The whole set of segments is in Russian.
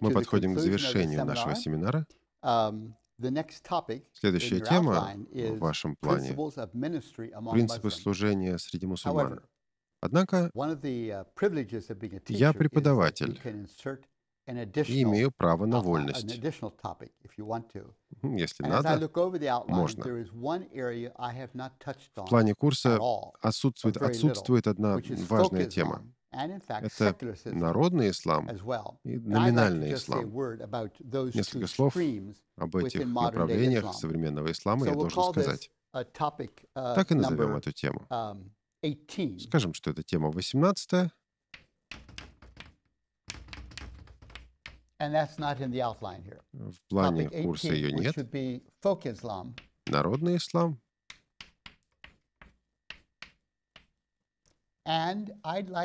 Мы подходим к завершению нашего семинара. Um, Следующая тема в вашем плане — принципы служения среди мусульман. Однако uh, я преподаватель и имею право на uh, uh, вольность. Если надо, можно. В плане курса отсутствует, отсутствует одна важная тема. Это народный ислам и номинальный ислам. Несколько слов об этих направлениях современного ислама я должен сказать. Uh, так и назовем эту тему. Um, Скажем, что это тема 18 В плане курса ее нет. Народный ислам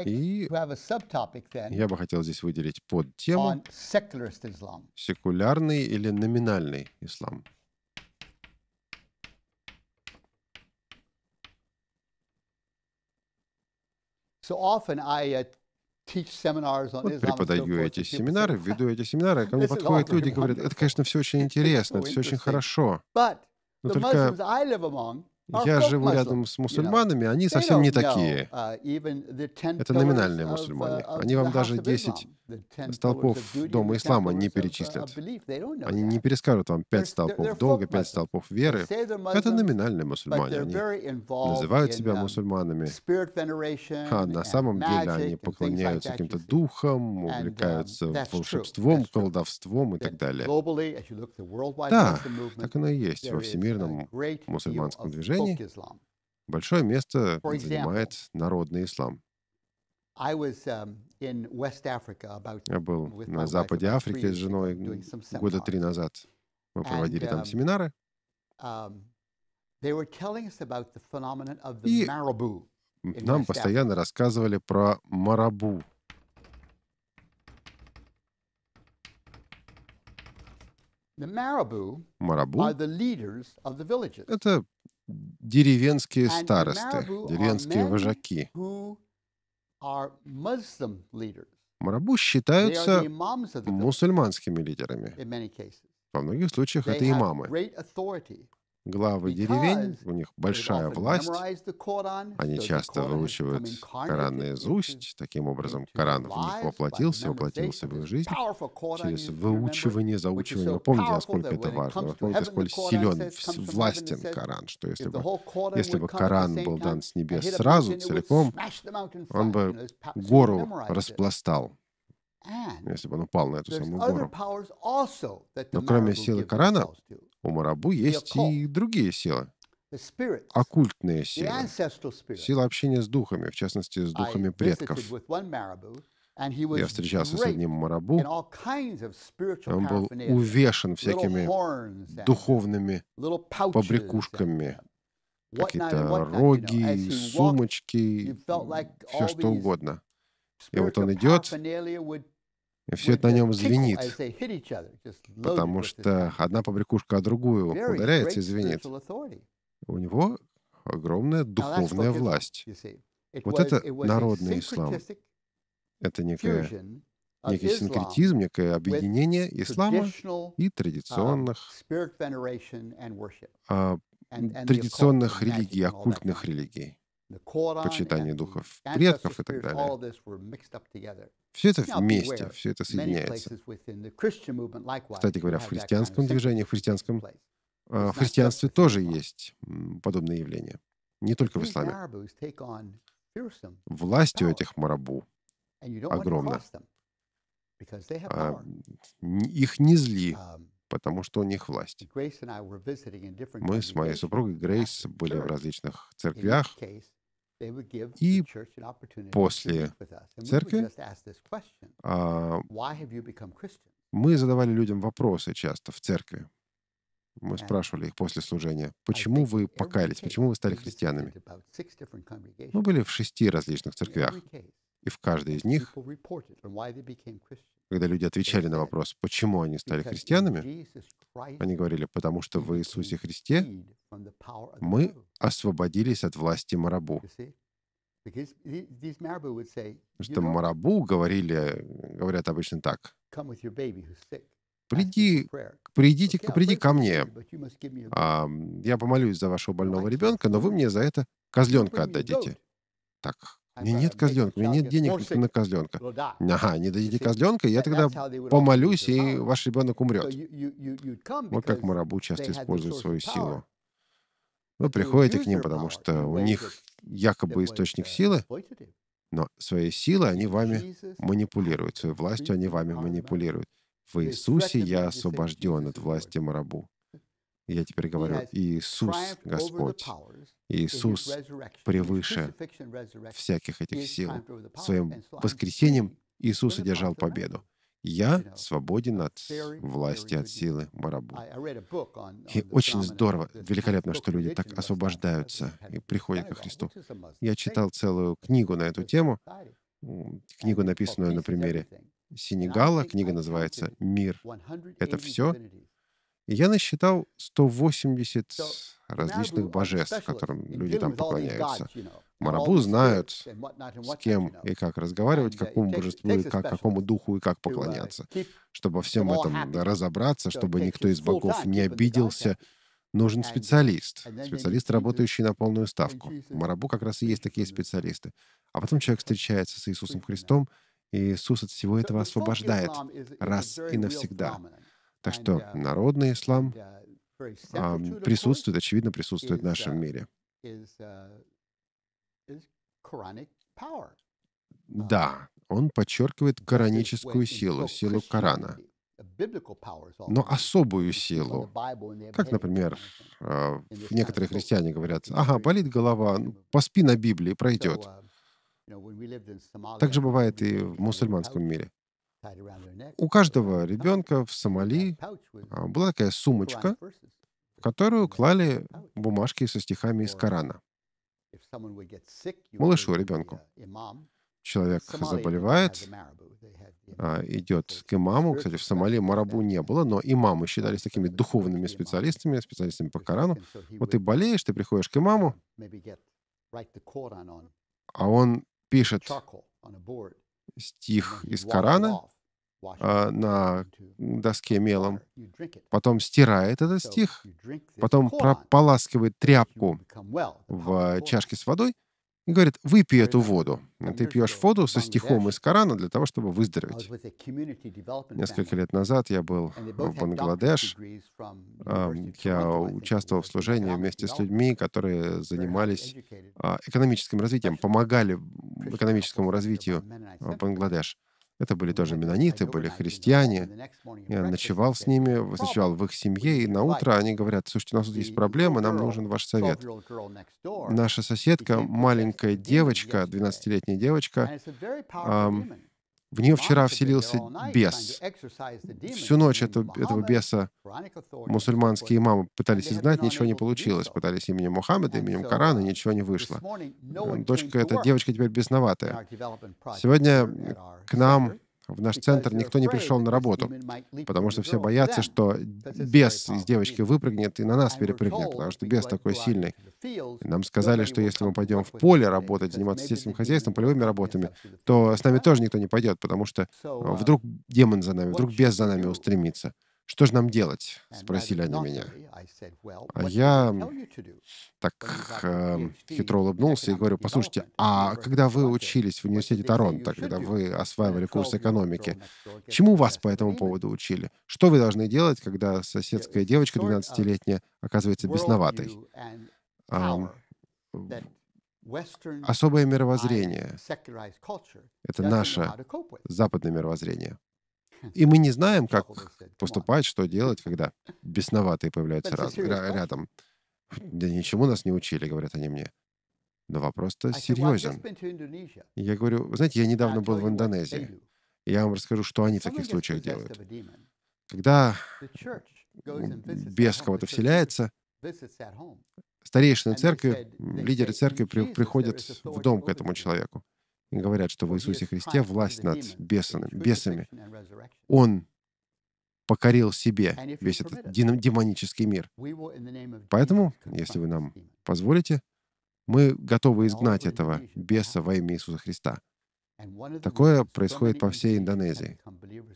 И я бы хотел здесь выделить под тему секулярный или номинальный ислам. Uh, вот преподаю эти семинары, веду эти семинары, а ко мне подходят люди и говорят, это, конечно, все очень интересно, это все очень хорошо. Но только а Я живу рядом с мусульманами, они совсем не такие. Uh, Это номинальные мусульмане. Uh, они вам даже 10 столпов Дома Ислама не uh, перечислят. Они не перескажут вам пять столпов долга, пять столпов веры. Это номинальные мусульмане. Они называют себя uh, мусульманами, а на самом деле они поклоняются каким-то духам, uh, увлекаются волшебством, колдовством и так далее. Да, так оно и есть во всемирном мусульманском движении. Большое место занимает народный ислам. Um, Я был на Западе Африки с женой года три назад. Мы проводили там um, семинары. Um, И нам постоянно рассказывали про марабу. Марабу — это деревенские старосты, деревенские вожаки. Марабу считаются мусульманскими лидерами. Во многих случаях это имамы. Главы деревень, у них большая власть, они часто выучивают Коран наизусть, таким образом Коран в них воплотился, воплотился в их жизнь через выучивание, заучивание. Вы помните, насколько это важно? Вы помните, насколько силен, властен Коран, что если бы, если бы Коран был дан с небес сразу, целиком, он бы гору распластал, если бы он упал на эту самую гору. Но кроме силы Корана, у марабу есть и другие силы. Оккультные силы. Сила общения с духами, в частности, с духами предков. Я встречался с одним марабу. Он был увешан всякими духовными побрякушками, какие-то роги, сумочки, все что угодно. И вот он идет, и все это на нем звенит, потому что одна побрякушка о другую ударяется и звенит. У него огромная духовная власть. Вот это народный ислам. Это некое, некий синкретизм, некое объединение ислама и um, традиционных, а, традиционных религий, оккультных религий почитание духов предков и так далее. Все это вместе, все это соединяется. Кстати говоря, в христианском движении, в христианском а, в христианстве тоже есть подобные явления, не только в исламе. Власть у этих марабу огромна. А их не зли, um, потому что у них власть. Мы с моей супругой Грейс были в различных церквях. И после церкви а, мы задавали людям вопросы часто в церкви. Мы спрашивали их после служения, почему вы покаялись, почему вы стали христианами. Мы были в шести различных церквях, и в каждой из них когда люди отвечали на вопрос, почему они стали христианами, они говорили, потому что в Иисусе Христе мы освободились от власти Марабу. Что Марабу говорили, говорят обычно так. Приди, придите, приди ко мне. А, я помолюсь за вашего больного ребенка, но вы мне за это козленка отдадите. Так, у меня нет козленка, у меня нет денег на козленка. Ага, не дадите козленка, я тогда помолюсь, и ваш ребенок умрет. Вот как марабу часто используют свою силу. Вы приходите к ним, потому что у них якобы источник uh, силы, но своей силой они вами манипулируют, своей властью они вами манипулируют. В Иисусе я освобожден от власти марабу. Я теперь говорю, Иисус, Господь, Иисус превыше всяких этих сил. Своим воскресением Иисус одержал победу. Я свободен от власти, от силы Марабу. И очень здорово, великолепно, что люди так освобождаются и приходят ко Христу. Я читал целую книгу на эту тему, книгу, написанную на примере Сенегала. Книга называется «Мир — это все». Я насчитал 180 различных божеств, которым люди там поклоняются. Марабу знают, с кем и как разговаривать, uh, какому божеству и как, какому духу и как uh, поклоняться. Чтобы во всем этом разобраться, чтобы никто из богов не обиделся, нужен uh, специалист. Специалист, работающий на полную ставку. В Марабу как раз и есть такие специалисты. А потом человек встречается с Иисусом Христом, и Иисус от всего этого освобождает раз и навсегда. Так что народный ислам присутствует, очевидно, присутствует в нашем мире. Да, он подчеркивает кораническую силу, силу Корана, но особую силу. Как, например, э, некоторые христиане говорят, ага, болит голова, ну, поспи на Библии, пройдет. Так же бывает и в мусульманском мире. У каждого uh-huh. ребенка в Сомали а, была такая сумочка, в которую клали бумажки со стихами из Корана. Малышу, ребенку. Uh, Человек заболевает, а, uh, идет к имаму. Кстати, в Сомали марабу не было, но имамы считались такими духовными специалистами, специалистами по Корану. Вот ты болеешь, ты приходишь к имаму, а он пишет стих из Корана а, на доске мелом, потом стирает этот стих, потом прополаскивает тряпку в чашке с водой, и говорит, выпей эту воду. Ты пьешь воду со стихом из Корана для того, чтобы выздороветь. Несколько лет назад я был в Бангладеш. Я участвовал в служении вместе с людьми, которые занимались а, экономическим развитием, помогали экономическому развитию Бангладеш. Это были тоже менониты, были христиане. Я ночевал с ними, ночевал в их семье, и на утро они говорят, слушайте, у нас тут есть проблемы, нам нужен ваш совет. Наша соседка, маленькая девочка, 12-летняя девочка, эм, в нее вчера вселился бес. Всю ночь это, этого беса мусульманские имамы пытались изгнать, ничего не получилось. Пытались именем Мухаммеда, именем Корана, uh, ничего не вышло. Э, дочка эта, девочка теперь бесноватая. Сегодня к нам в наш центр никто не пришел на работу, потому что все боятся, что бес из девочки выпрыгнет и на нас перепрыгнет, потому что бес такой сильный. И нам сказали, что если мы пойдем в поле работать, заниматься сельским хозяйством, полевыми работами, то с нами тоже никто не пойдет, потому что а, uh, вдруг демон за нами, вдруг бес за нами устремится. Что же нам делать? Спросили они меня. А я так э, хитро улыбнулся и говорю, послушайте, а когда вы учились в университете Торонто, когда вы осваивали курс экономики, чему вас по этому поводу учили? Что вы должны делать, когда соседская девочка 12-летняя оказывается бесноватой? А, особое мировоззрение — это наше западное мировоззрение. И мы не знаем, как поступать, что делать, когда бесноватые появляются раз, рядом. Да ничему нас не учили, говорят они мне. Но вопрос-то серьезен. Я говорю, знаете, я недавно был в Индонезии. Я вам расскажу, что они в таких случаях делают. Когда бес кого-то вселяется, старейшины церкви, лидеры церкви при, приходят в дом к этому человеку говорят, что в Иисусе Христе власть над бесами. бесами. Он покорил себе весь этот демонический мир. Поэтому, если вы нам позволите, мы готовы изгнать этого беса во имя Иисуса Христа. Такое происходит по всей Индонезии.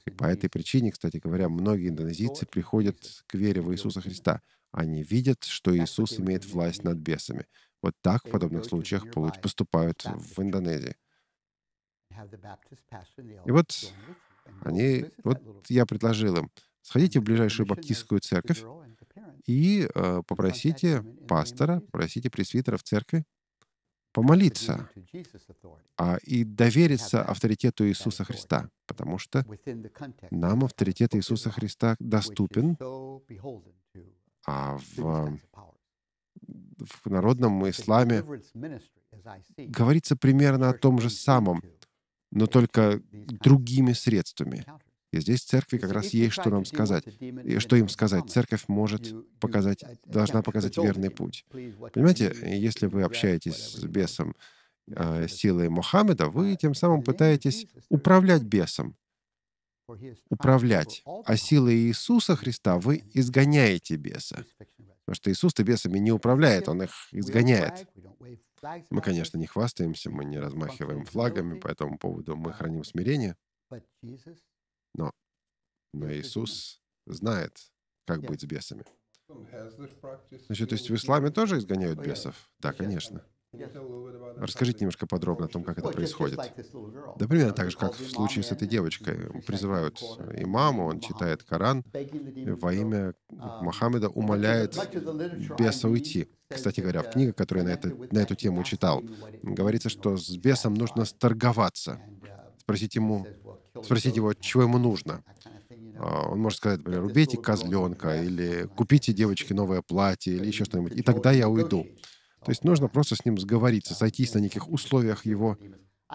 И по этой причине, кстати говоря, многие индонезийцы приходят к вере в Иисуса Христа. Они видят, что Иисус имеет власть над бесами. Вот так в подобных случаях поступают в Индонезии. И вот они, вот я предложил им, сходите в ближайшую баптистскую церковь и э, попросите пастора, попросите пресвитера в церкви помолиться а, и довериться авторитету Иисуса Христа, потому что нам авторитет Иисуса Христа доступен, а в, в народном исламе говорится примерно о том же самом — но только другими средствами. И здесь церкви как раз есть, что нам сказать. И что им сказать? Церковь может показать, должна показать верный путь. Понимаете, если вы общаетесь с бесом э, силой Мухаммеда, вы тем самым пытаетесь управлять бесом. Управлять. А силой Иисуса Христа вы изгоняете беса. Потому что Иисус-то бесами не управляет, Он их изгоняет. Мы, конечно, не хвастаемся, мы не размахиваем флагами по этому поводу, мы храним смирение. Но, но Иисус знает, как быть с бесами. Значит, то есть в исламе тоже изгоняют oh, бесов? Да, конечно. Расскажите немножко подробно о том, как это происходит. Да примерно так же, как в случае с этой девочкой. Призывают имаму, он читает Коран, во имя um, Мухаммеда умоляет беса уйти. Кстати говоря, в uh, книге, которую я на, это, на эту тему читал, говорится, что с бесом нужно торговаться. Uh, спросить, ему, спросить его, чего ему нужно. А, он может сказать, например, убейте козленка, или купите девочке новое платье, или еще что-нибудь, и тогда я уйду. То есть нужно просто с ним сговориться, сойтись на неких условиях его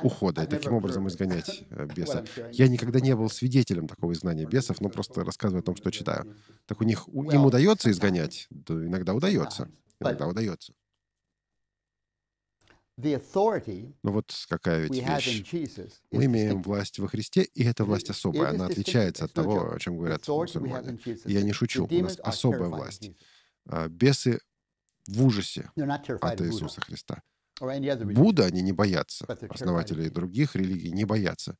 ухода и таким образом изгонять э, беса. Я никогда не был свидетелем такого изгнания бесов, но просто рассказываю о том, что читаю. Так у них им удается изгонять, да иногда удается, иногда удается. Но ну вот какая ведь вещь. Мы имеем власть во Христе, и эта власть особая. Она отличается от того, о чем говорят мусульмане. я не шучу, у нас особая власть. А, бесы в ужасе от Иисуса Христа. Будда они не боятся, основателей других религий не боятся.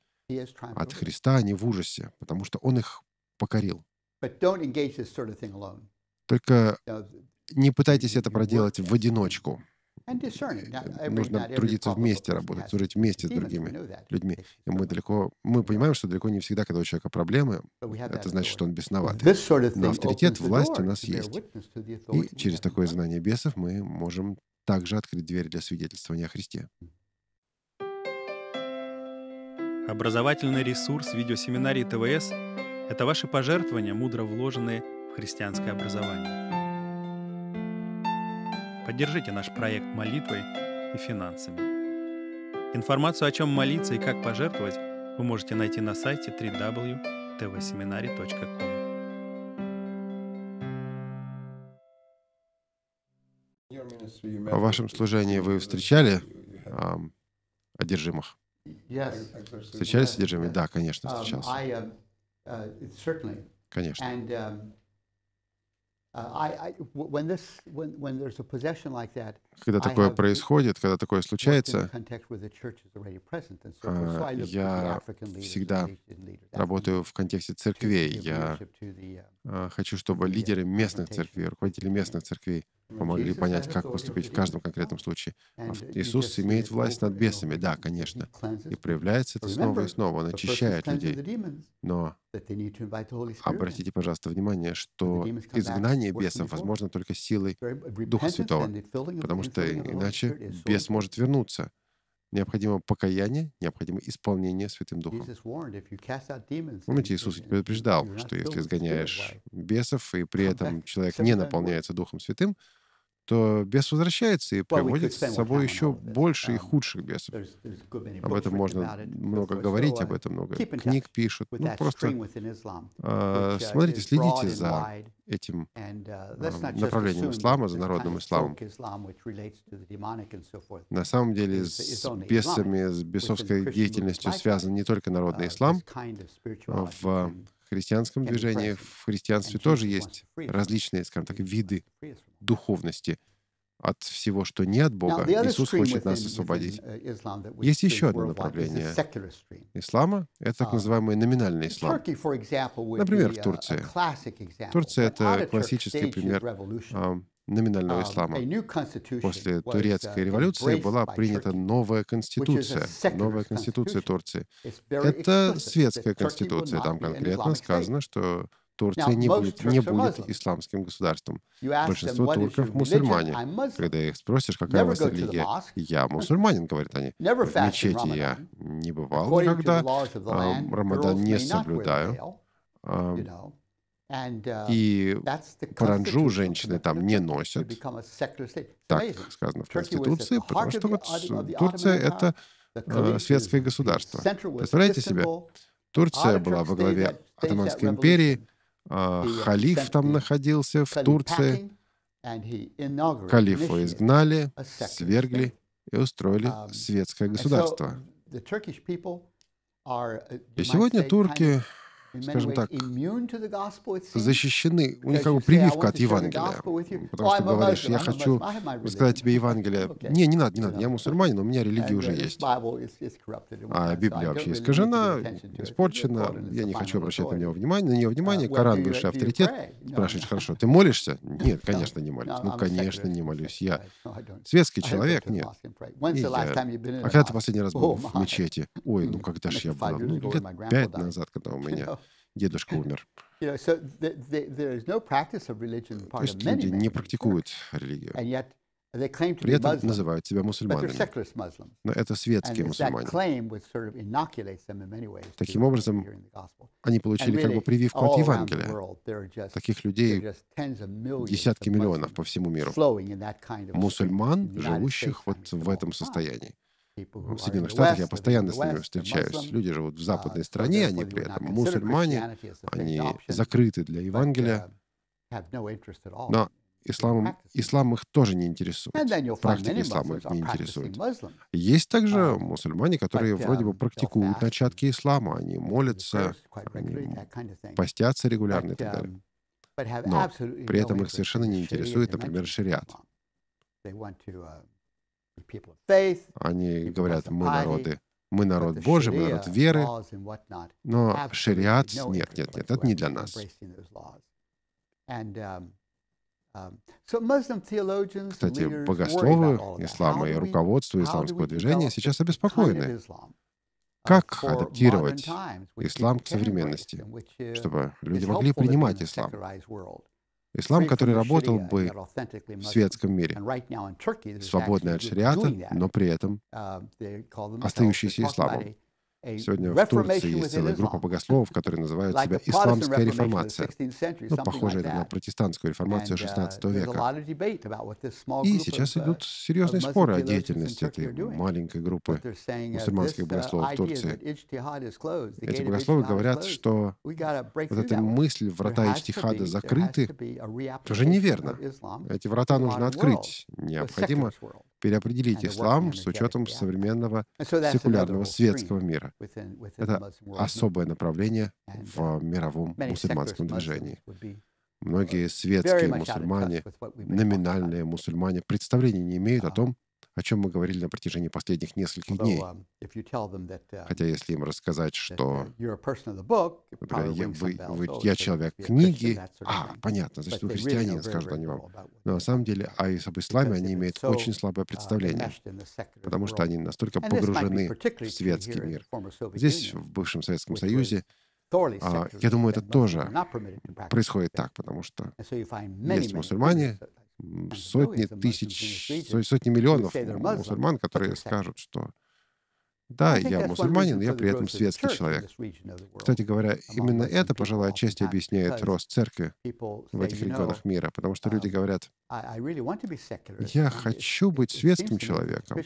От Христа они в ужасе, потому что Он их покорил. Только не пытайтесь это проделать в одиночку. Э, нужно трудиться вместе, работать, служить вместе с другими людьми. И мы далеко, мы понимаем, что далеко не всегда, когда у человека проблемы, это значит, что он бесноват. Но авторитет, власть у нас есть. И через такое знание бесов мы можем также открыть дверь для свидетельствования о Христе. Образовательный ресурс видеосеминарии ТВС – это ваши пожертвования, мудро вложенные в христианское образование. Поддержите наш проект молитвой и финансами. Информацию о чем молиться и как пожертвовать вы можете найти на сайте www.tvseminary.com. В вашем служении вы встречали а, одержимых? Встречались с одержимыми? Да, конечно, встречался. Um, uh, uh, конечно. Um, Uh, I, I, when, this, when, when there's a possession like that, когда такое происходит, когда такое случается, а, я всегда работаю в контексте церквей. Я uh, а, хочу, чтобы uh, лидеры местных церквей, руководители местных церквей помогли понять, как поступить в каждом конкретном случае. Иисус имеет власть над бесами, да, конечно, и проявляется это снова и снова, он очищает людей. Но обратите, пожалуйста, внимание, что изгнание бесов возможно только силой Духа Святого, потому потому что иначе бес может вернуться. Необходимо покаяние, необходимо исполнение Святым Духом. Помните, Иисус предупреждал, что если изгоняешь бесов, и при этом человек не наполняется Духом Святым, то бес возвращается и приводит с собой еще больше и um, худших бесов. Об этом можно много говорить, об этом много книг пишут. Ну, просто э, смотрите, следите за этим uh, эм, направлением ислама, за народным исламом. На самом деле с бесами, с бесовской деятельностью связан не только народный uh, ислам. А в христианском движении, в христианстве тоже есть различные, скажем так, виды духовности — от всего, что не от Бога, Иисус хочет нас освободить. Uh, Есть еще одно направление ислама. Это так um, называемый номинальный ислам. Например, в Турции. Турция — это классический пример номинального um, ислама. После uh, турецкой революции была принята новая конституция, новая конституция Турции. Это светская конституция, там конкретно сказано, что Турция не будет, не будет исламским государством. Большинство турков – мусульмане. Когда их спросишь, какая у вас религия, я мусульманин, говорят они. В мечети я не бывал никогда, а, Рамадан не соблюдаю. А, uh, и паранджу женщины там не носят. Так сказано в Конституции, потому что вот uh, Турция — это э, светское государство. Представляете себе? Турция была во главе Атаманской империи, а, халиф там находился в Турции. Халифа изгнали, свергли и устроили um, светское государство. Uh, и сегодня турки скажем так, защищены, у них как бы прививка от Евангелия. Потому что говоришь, я хочу сказать тебе Евангелие. Не, не надо, не надо, я мусульманин, но у меня религия уже есть. А Библия вообще искажена, испорчена, я не хочу обращать на него внимание, на нее uh, внимание, Коран высший авторитет. Спрашиваешь, хорошо, ты молишься? Нет, конечно, не молюсь. Ну, конечно, не молюсь. Я светский человек, нет. И я... А когда ты последний раз oh, был в мечети? Ой, ну когда же я был? Ну, лет пять назад, когда у меня дедушка умер. То есть люди не практикуют религию. При этом называют себя мусульманами. Но это светские мусульмане. Таким образом, они получили как бы прививку от Евангелия. Таких людей десятки миллионов по всему миру. Мусульман, живущих вот в этом состоянии. В Соединенных Штатах я постоянно с ними встречаюсь. Люди живут в а, западной стране, они при «А этом мусульмане, они закрыты для Евангелия, uh, но исламом, ислам их тоже не интересует. Практика ислама их не интересует. Есть также uh, мусульмане, которые вроде uh, бы практикуют начатки ислама, они молятся, постятся регулярно и так далее. Um, но при этом их совершенно не интересует, например, шариат. Они говорят, мы народы мы народ Божий, мы народ веры, но шариат нет, нет, нет, это не для нас. Um, um, Кстати, богословы ислама и руководство исламского движения сейчас обеспокоены. Uh, как адаптировать ислам к современности, uh, чтобы люди могли принимать ислам? Ислам, который работал бы в светском мире, свободный от шариата, но при этом uh, остающийся исламом. Сегодня в Турции есть целая группа богословов, которые называют себя «Исламская реформация». Ну, похоже это на протестантскую реформацию XVI uh, века. И сейчас uh, идут серьезные споры о деятельности этой маленькой группы мусульманских uh, богословов в Турции. Эти богословы говорят, что вот эта мысль «врата Ичтихада закрыты» уже неверно. Эти врата нужно открыть. Необходимо переопределить ислам с учетом современного секулярного светского мира. Это особое направление в uh, мировом мусульманском движении. Многие uh, светские мусульмане, номинальные мусульмане, представления не имеют о том, о чем мы говорили на протяжении последних нескольких дней. Um, uh, Хотя если им рассказать, что uh, например, вы, вы, oh, я человек книги, а, понятно, значит, вы христианин, скажут они вам. Но на самом деле а об исламе они имеют очень слабое uh, представление, потому что они настолько погружены в светский мир. Здесь, в бывшем Советском Союзе, а, я думаю, это тоже происходит так, потому что есть мусульмане, сотни тысяч, сотни миллионов мусульман, которые скажут, что ну, да, я мусульманин, но я при этом светский человек. Кстати говоря, именно это, пожалуй, отчасти объясняет рост церкви в этих регионах мира, потому что люди um, говорят, я хочу быть светским человеком.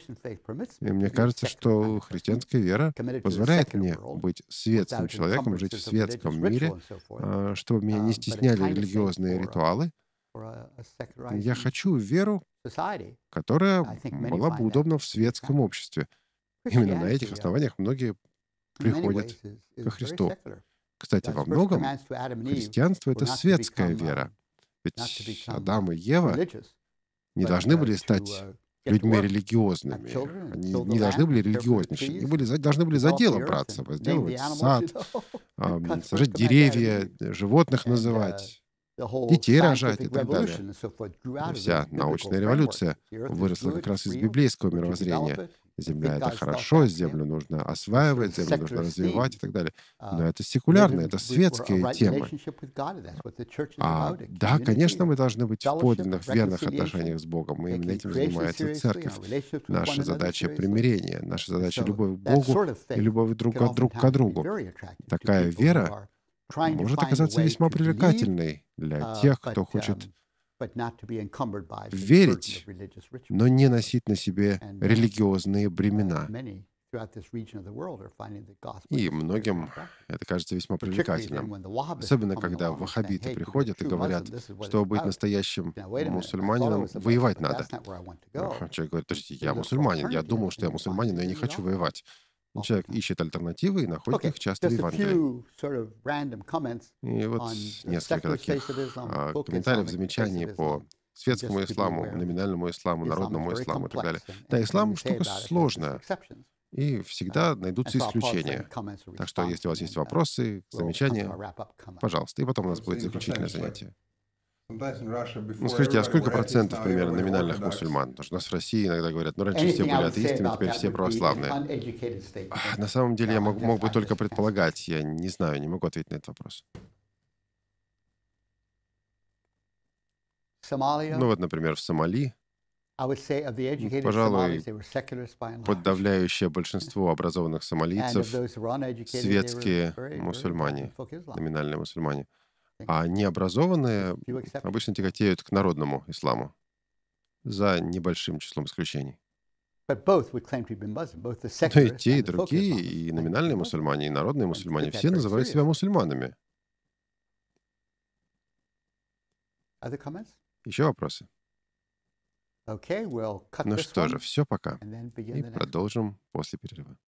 И мне кажется, что христианская вера позволяет мне быть светским человеком, жить в светском мире, а, чтобы меня не uh, стесняли религиозные ритуалы, я хочу веру, которая была бы удобна в светском обществе. Именно на этих uh, основаниях многие приходят ко Христу. Кстати, во многом христианство — это светская uh, вера. Ведь Адам uh, и Ева не должны были стать людьми религиозными. Они не должны были религиозничать. Они были, должны были за дело браться, возделывать сад, сажать деревья, животных называть детей рожать и так далее. вся научная революция выросла как раз из библейского мировоззрения. Земля — это хорошо, землю нужно uh, осваивать, землю нужно развивать и так далее. Uh, Но это секулярно, это uh, светские темы. А, да, конечно, мы должны быть в подлинных, верных отношениях с Богом, Мы именно этим занимается церковь. Наша задача — примирение, наша задача — любовь к Богу и любовь друг к, друг к другу. Такая вера может оказаться весьма привлекательной для uh, тех, кто хочет um, верить, но не носить на себе uh, религиозные uh, бремена. И многим это кажется весьма привлекательным, особенно когда вахабиты приходят и говорят, чтобы быть настоящим мусульманином воевать надо. Человек говорит, подождите, я мусульманин, я думал, что я мусульманин, но я не хочу воевать. Ну. Человек ищет альтернативы и находит okay. их часто в Евангелии. И вот несколько таких а, комментариев, замечаний по светскому исламу, номинальному исламу, народному исламу и так далее. Да, ислам — штука сложная, и всегда найдутся исключения. Так что, если у вас есть вопросы, uh, замечания, пожалуйста, и потом у нас будет заключительное занятие. Ну, ну скажите, а, а сколько процентов примерно номинальных мусульман? Потому что у нас в России иногда говорят, ну раньше все были атеистами, теперь все православные. На самом деле я мог, мог бы только предполагать, я не знаю, не могу ответить на этот вопрос. Ну вот, например, в Сомали, ну, Пожалуй, подавляющее большинство образованных сомалийцев светские мусульмане, номинальные мусульмане. А необразованные обычно тяготеют к народному исламу, за небольшим числом исключений. Но и те, и другие, и номинальные мусульмане, и народные мусульмане, все называют себя мусульманами. Еще вопросы? Ну что же, все пока. И продолжим после перерыва.